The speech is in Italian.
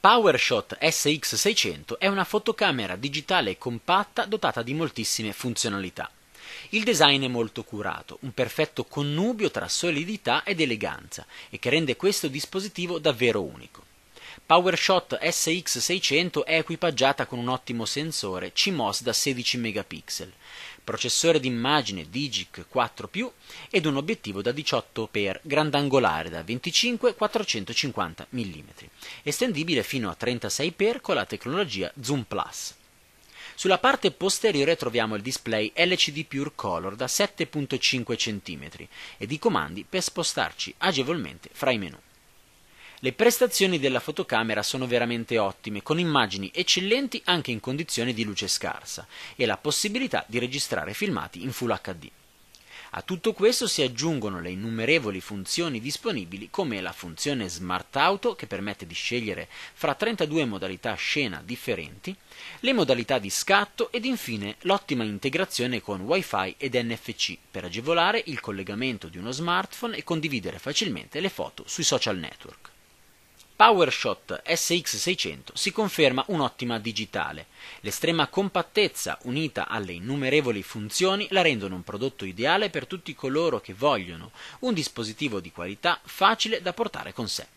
PowerShot SX600 è una fotocamera digitale compatta dotata di moltissime funzionalità. Il design è molto curato, un perfetto connubio tra solidità ed eleganza, e che rende questo dispositivo davvero unico. PowerShot SX600 è equipaggiata con un ottimo sensore CMOS da 16 megapixel, processore d'immagine Digic 4+, ed un obiettivo da 18x grandangolare da 25-450 mm, estendibile fino a 36x con la tecnologia Zoom Plus. Sulla parte posteriore troviamo il display LCD Pure Color da 7.5 cm ed i comandi per spostarci agevolmente fra i menu. Le prestazioni della fotocamera sono veramente ottime, con immagini eccellenti anche in condizioni di luce scarsa e la possibilità di registrare filmati in Full HD. A tutto questo si aggiungono le innumerevoli funzioni disponibili come la funzione Smart Auto che permette di scegliere fra 32 modalità scena differenti, le modalità di scatto ed infine l'ottima integrazione con Wi-Fi ed NFC per agevolare il collegamento di uno smartphone e condividere facilmente le foto sui social network. PowerShot SX600 si conferma un'ottima digitale. L'estrema compattezza unita alle innumerevoli funzioni la rendono un prodotto ideale per tutti coloro che vogliono un dispositivo di qualità facile da portare con sé.